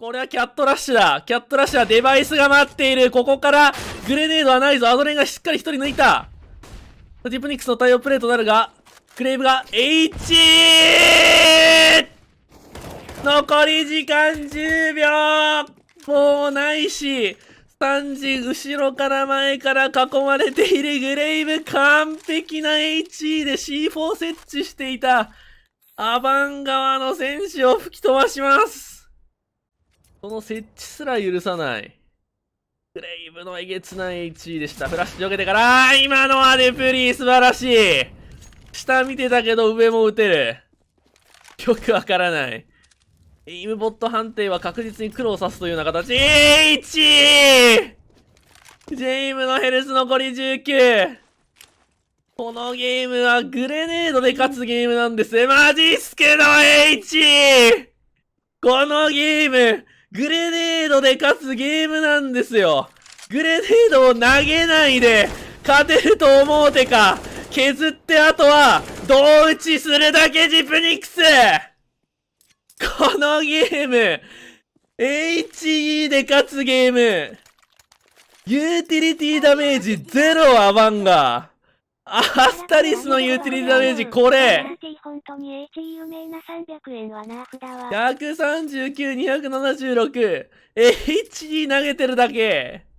これはキャットラッシュだ。キャットラッシュはデバイスが待っている。ここからグレネードはないぞ。アドレンがしっかり一人抜いた。ジィプニックスの対応プレートなるが、クレイブが H! 残り時間10秒もうないし、3時後ろから前から囲まれているグレイブ完璧な HE で C4 設置していたアバン側の選手を吹き飛ばしますその設置すら許さない。グレイブのえげつない1位でした。フラッシュ避けてから、今のはデプリー素晴らしい下見てたけど上も打てる。よくわからない。エイムボット判定は確実に苦労さすというような形。えー、1位ジェイムのヘルス残り19。このゲームはグレネードで勝つゲームなんですね。マジっすけど、H! このゲーム、グレネードで勝つゲームなんですよ。グレネードを投げないで、勝てると思うてか、削ってあとは、同打ちするだけジプニックスこのゲーム、HE で勝つゲーム、ユーティリティダメージゼロアバンガー。アスタリスのユーティリティダメージこれ、本当に H 有名な300円はナーフだわ。139、276。H d 投げてるだけ。